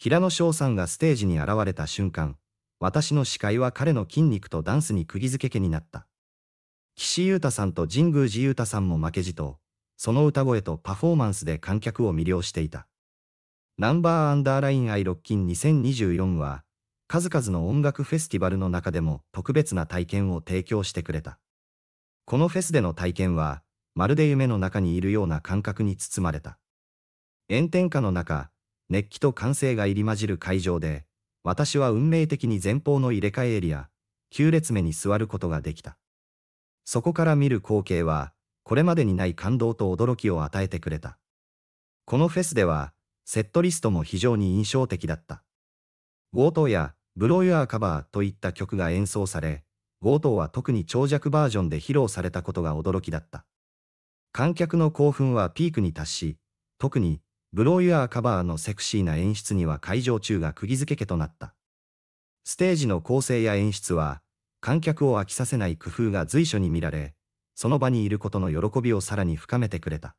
平野翔さんがステージに現れた瞬間、私の視界は彼の筋肉とダンスに釘付け家になった。岸優太さんと神宮寺優太さんも負けじと、その歌声とパフォーマンスで観客を魅了していた。ナンバーアンダーラインアイロッキン2024は、数々の音楽フェスティバルの中でも特別な体験を提供してくれた。このフェスでの体験は、まるで夢の中にいるような感覚に包まれた。炎天下の中、熱気と歓声が入り混じる会場で、私は運命的に前方の入れ替えエリア、9列目に座ることができた。そこから見る光景は、これまでにない感動と驚きを与えてくれた。このフェスでは、セットリストも非常に印象的だった。強盗や、ブローユアーカバーといった曲が演奏され、強盗は特に長尺バージョンで披露されたことが驚きだった。観客の興奮はピークに達し、特にブローユアーカバーのセクシーな演出には会場中が釘付け家となった。ステージの構成や演出は、観客を飽きさせない工夫が随所に見られ、その場にいることの喜びをさらに深めてくれた。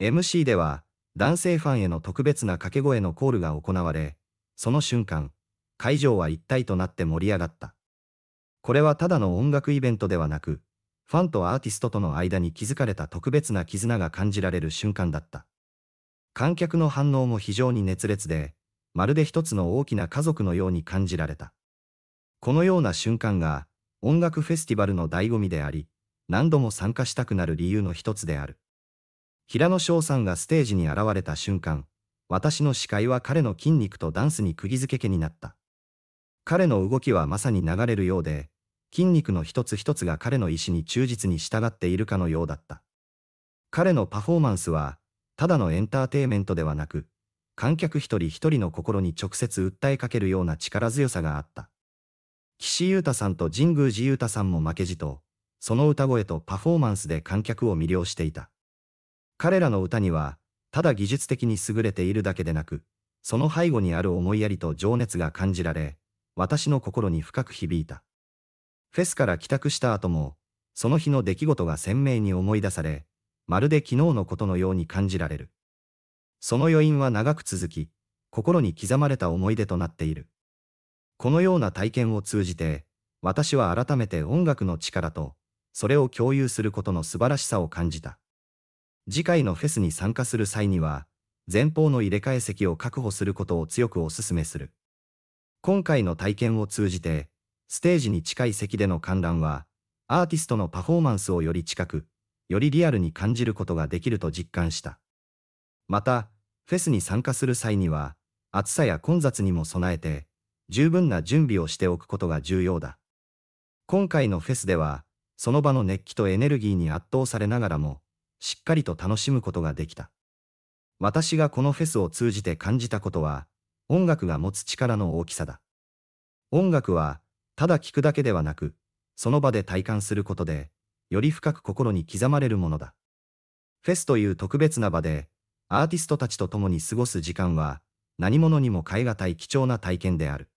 MC では、男性ファンへの特別な掛け声のコールが行われ、その瞬間、会場は一体となって盛り上がった。これはただの音楽イベントではなく、ファンとアーティストとの間に築かれた特別な絆が感じられる瞬間だった。観客の反応も非常に熱烈で、まるで一つの大きな家族のように感じられた。このような瞬間が、音楽フェスティバルの醍醐味であり、何度も参加したくなる理由の一つである。平野翔さんがステージに現れた瞬間、私の視界は彼の筋肉とダンスに釘付けになった。彼の動きはまさに流れるようで、筋肉の一つ一つが彼の意志に忠実に従っているかのようだった。彼のパフォーマンスは、ただのエンターテイメントではなく、観客一人一人の心に直接訴えかけるような力強さがあった。岸優太さんと神宮寺優太さんも負けじと、その歌声とパフォーマンスで観客を魅了していた。彼らの歌には、ただ技術的に優れているだけでなく、その背後にある思いやりと情熱が感じられ、私の心に深く響いた。フェスから帰宅した後も、その日の出来事が鮮明に思い出され、まるで昨日のことのように感じられる。その余韻は長く続き、心に刻まれた思い出となっている。このような体験を通じて、私は改めて音楽の力と、それを共有することの素晴らしさを感じた。次回のフェスに参加する際には、前方の入れ替え席を確保することを強くお勧めする。今回の体験を通じて、ステージに近い席での観覧は、アーティストのパフォーマンスをより近く、よりリアルに感じることができると実感した。また、フェスに参加する際には、暑さや混雑にも備えて、十分な準備をしておくことが重要だ。今回のフェスでは、その場の熱気とエネルギーに圧倒されながらも、しっかりと楽しむことができた。私がこのフェスを通じて感じたことは、音楽が持つ力の大きさだ。音楽は、ただ聴くだけではなく、その場で体感することで、より深く心に刻まれるものだ。フェスという特別な場で、アーティストたちと共に過ごす時間は、何者にも代え難い貴重な体験である。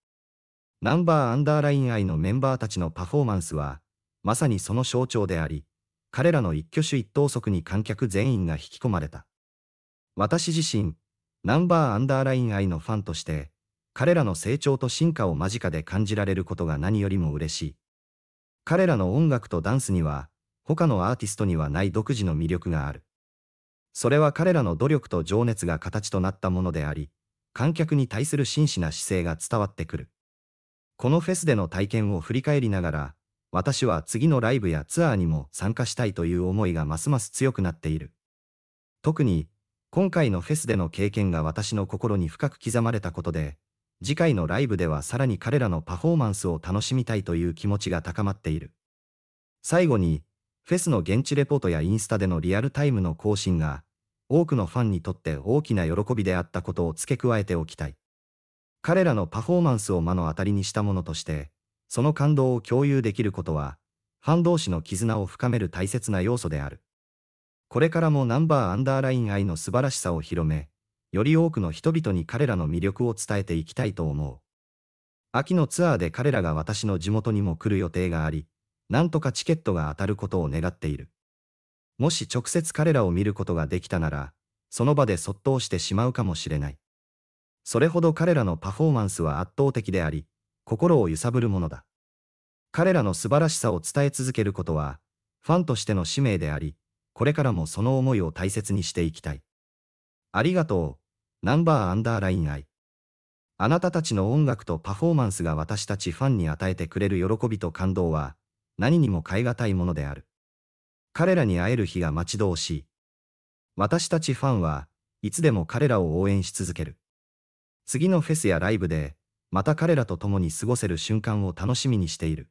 ナンバーアンダーライン愛のメンバーたちのパフォーマンスは、まさにその象徴であり、彼らの一挙手一投足に観客全員が引き込まれた。私自身、ナンバーアンダーライン愛のファンとして、彼らの成長と進化を間近で感じられることが何よりも嬉しい。彼らの音楽とダンスには、他のアーティストにはない独自の魅力がある。それは彼らの努力と情熱が形となったものであり、観客に対する真摯な姿勢が伝わってくる。このフェスでの体験を振り返りながら、私は次のライブやツアーにも参加したいという思いがますます強くなっている。特に、今回のフェスでの経験が私の心に深く刻まれたことで、次回のライブではさらに彼らのパフォーマンスを楽しみたいという気持ちが高まっている。最後に、フェスの現地レポートやインスタでのリアルタイムの更新が、多くのファンにとって大きな喜びであったことを付け加えておきたい。彼らのパフォーマンスを目の当たりにしたものとして、その感動を共有できることは、ファン同士の絆を深める大切な要素である。これからもナンバーアンダーライン愛の素晴らしさを広め、より多くの人々に彼らの魅力を伝えていきたいと思う。秋のツアーで彼らが私の地元にも来る予定があり、なんとかチケットが当たることを願っている。もし直接彼らを見ることができたなら、その場でそっと押してしまうかもしれない。それほど彼らのパフォーマンスは圧倒的であり、心を揺さぶるものだ。彼らの素晴らしさを伝え続けることは、ファンとしての使命であり、これからもその思いを大切にしていきたい。ありがとう、ナンバーアンダーライン愛。あなたたちの音楽とパフォーマンスが私たちファンに与えてくれる喜びと感動は、何にも代え難いものである。彼らに会える日が待ち遠しい。私たちファンはいつでも彼らを応援し続ける。次のフェスやライブで、また彼らと共に過ごせる瞬間を楽しみにしている。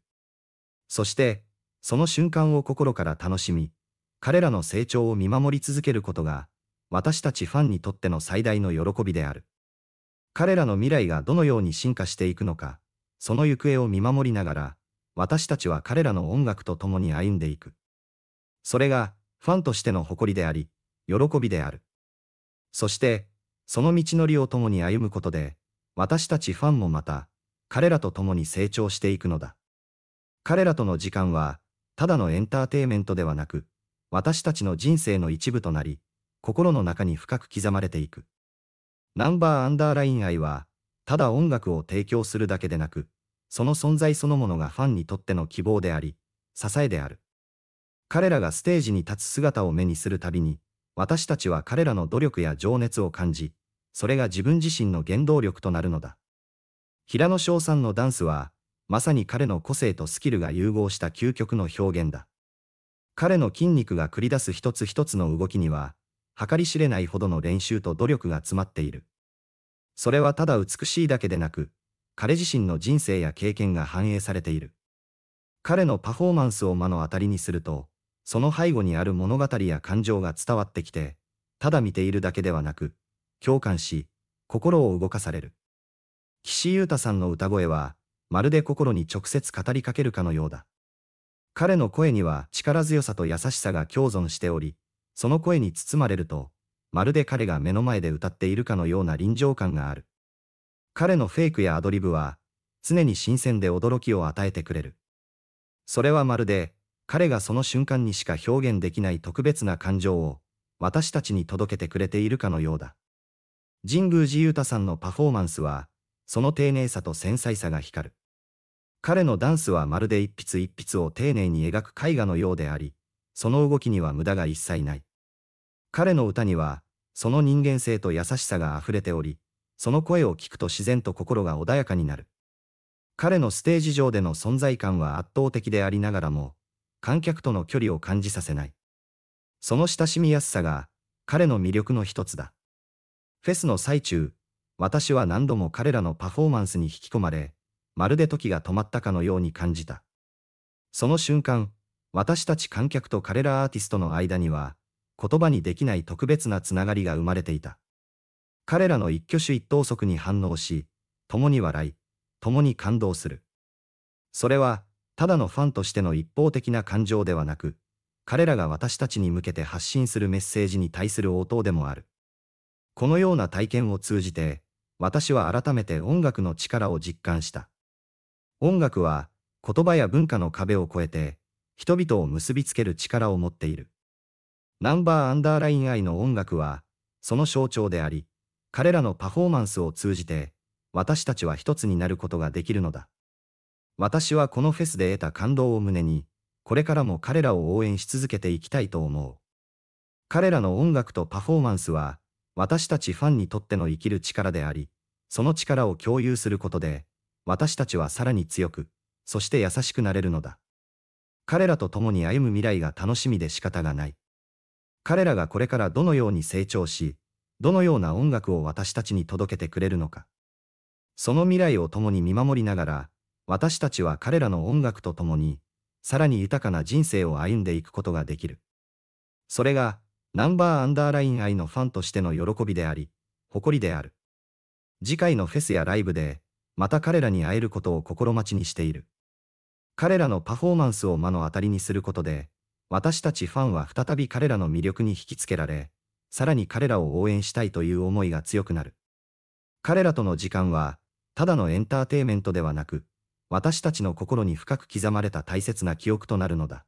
そして、その瞬間を心から楽しみ、彼らの成長を見守り続けることが、私たちファンにとっての最大の喜びである。彼らの未来がどのように進化していくのか、その行方を見守りながら、私たちは彼らの音楽と共に歩んでいく。それが、ファンとしての誇りであり、喜びである。そして、その道のりを共に歩むことで、私たちファンもまた、彼らと共に成長していくのだ。彼らとの時間は、ただのエンターテイメントではなく、私たちの人生の一部となり、心の中に深く刻まれていく。ナンバーアンダーライン愛は、ただ音楽を提供するだけでなく、その存在そのものがファンにとっての希望であり、支えである。彼らがステージに立つ姿を目にするたびに、私たちは彼らの努力や情熱を感じ、それが自分自身の原動力となるのだ。平野翔さんのダンスは、まさに彼の個性とスキルが融合した究極の表現だ。彼の筋肉が繰り出す一つ一つの動きには、計り知れないほどの練習と努力が詰まっている。それはただ美しいだけでなく、彼自身の人生や経験が反映されている。彼のパフォーマンスを目の当たりにすると、その背後にある物語や感情が伝わってきて、ただ見ているだけではなく、共感し、心を動かされる。岸優太さんの歌声は、まるで心に直接語りかけるかのようだ。彼の声には力強さと優しさが共存しており、その声に包まれると、まるで彼が目の前で歌っているかのような臨場感がある。彼のフェイクやアドリブは、常に新鮮で驚きを与えてくれる。それはまるで、彼がその瞬間にしか表現できない特別な感情を、私たちに届けてくれているかのようだ。神宮寺勇太さんのパフォーマンスは、その丁寧さと繊細さが光る。彼のダンスはまるで一筆一筆を丁寧に描く絵画のようであり、その動きには無駄が一切ない。彼の歌には、その人間性と優しさが溢れており、その声を聞くと自然と心が穏やかになる。彼のステージ上での存在感は圧倒的でありながらも、観客との距離を感じさせない。その親しみやすさが、彼の魅力の一つだ。フェスの最中、私は何度も彼らのパフォーマンスに引き込まれ、まるで時が止まったかのように感じた。その瞬間、私たち観客と彼らアーティストの間には、言葉にできない特別なつながりが生まれていた。彼らの一挙手一投足に反応し、共に笑い、共に感動する。それは、ただのファンとしての一方的な感情ではなく、彼らが私たちに向けて発信するメッセージに対する応答でもある。このような体験を通じて、私は改めて音楽の力を実感した。音楽は、言葉や文化の壁を越えて、人々を結びつける力を持っている。ナンバーアンダーライン愛の音楽は、その象徴であり、彼らのパフォーマンスを通じて、私たちは一つになることができるのだ。私はこのフェスで得た感動を胸に、これからも彼らを応援し続けていきたいと思う。彼らの音楽とパフォーマンスは、私たちファンにとっての生きる力であり、その力を共有することで、私たちはさらに強く、そして優しくなれるのだ。彼らと共に歩む未来が楽しみで仕方がない。彼らがこれからどのように成長し、どのような音楽を私たちに届けてくれるのか。その未来を共に見守りながら、私たちは彼らの音楽と共に、さらに豊かな人生を歩んでいくことができる。それが、ナンバーアンダーライン愛のファンとしての喜びであり、誇りである。次回のフェスやライブで、また彼らに会えることを心待ちにしている。彼らのパフォーマンスを目の当たりにすることで、私たちファンは再び彼らの魅力に引きつけられ、さらに彼らを応援したいという思いが強くなる。彼らとの時間は、ただのエンターテイメントではなく、私たちの心に深く刻まれた大切な記憶となるのだ。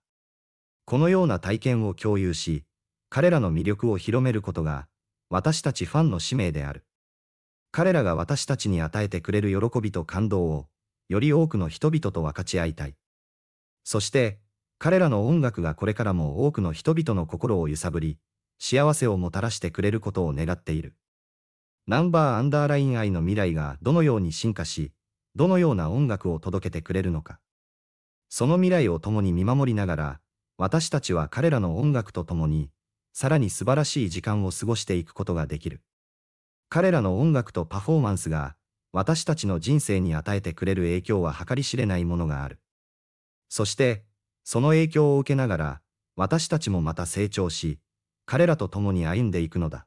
このような体験を共有し、彼らの魅力を広めることが、私たちファンの使命である。彼らが私たちに与えてくれる喜びと感動を、より多くの人々と分かち合いたい。そして、彼らの音楽がこれからも多くの人々の心を揺さぶり、幸せをもたらしてくれることを願っている。ナンバーアンダーライン愛の未来がどのように進化し、どのような音楽を届けてくれるのか。その未来を共に見守りながら、私たちは彼らの音楽と共に、さらに素晴らしい時間を過ごしていくことができる。彼らの音楽とパフォーマンスが、私たちの人生に与えてくれる影響は計り知れないものがある。そして、その影響を受けながら、私たちもまた成長し、彼らと共に歩んでいくのだ。